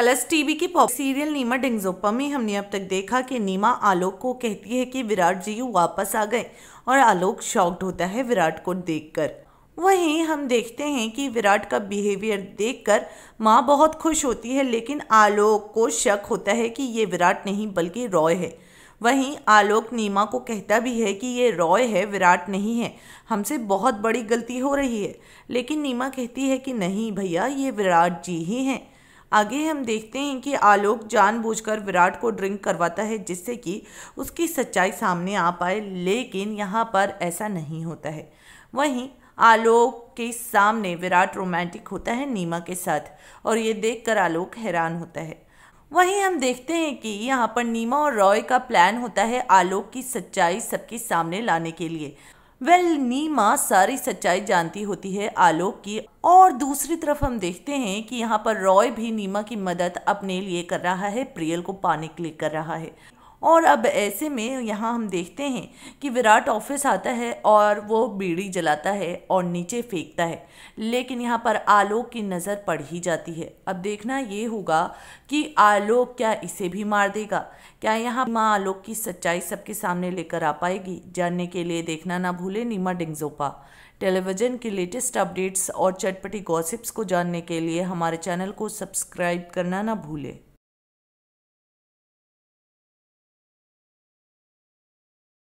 colours TV की pop serial Nima Denzongpa में हमने अब तक देखा कि नीमा आलोक को कहती है कि विराट जी वापस आ गए और आलोक शॉक्ड होता है विराट को देखकर वहीं हम देखते हैं कि विराट का बिहेवियर देखकर माँ बहुत खुश होती है लेकिन आलोक को शक होता है कि ये विराट नहीं बल्कि रॉय है वहीं आलोक नीमा को कहता भी है कि ये रॉय है विराट नहीं है हमसे बहुत बड़ी गलती हो रही है लेकिन नीमा कहती है कि नहीं भैया ये विराट जी ही हैं आगे हम देखते हैं कि आलोक जानबूझकर विराट को ड्रिंक करवाता है जिससे कि उसकी सच्चाई सामने आ पाए लेकिन यहाँ पर ऐसा नहीं होता है वहीं आलोक के सामने विराट रोमांटिक होता है नीमा के साथ और ये देखकर आलोक हैरान होता है वहीं हम देखते हैं कि यहाँ पर नीमा और रॉय का प्लान होता है आलोक की सच्चाई सबके सामने लाने के लिए वेल well, नीमा सारी सच्चाई जानती होती है आलोक की और दूसरी तरफ हम देखते हैं कि यहाँ पर रॉय भी नीमा की मदद अपने लिए कर रहा है प्रियल को पाने के लिए कर रहा है और अब ऐसे में यहाँ हम देखते हैं कि विराट ऑफिस आता है और वो बीड़ी जलाता है और नीचे फेंकता है लेकिन यहाँ पर आलोक की नज़र पड़ ही जाती है अब देखना ये होगा कि आलोक क्या इसे भी मार देगा क्या यहाँ माँ आलोक की सच्चाई सबके सामने लेकर आ पाएगी जानने के लिए देखना ना भूलें नीमा डिंगजोपा टेलीविज़न की लेटेस्ट अपडेट्स और चटपटी गॉसिप्स को जानने के लिए हमारे चैनल को सब्सक्राइब करना ना भूलें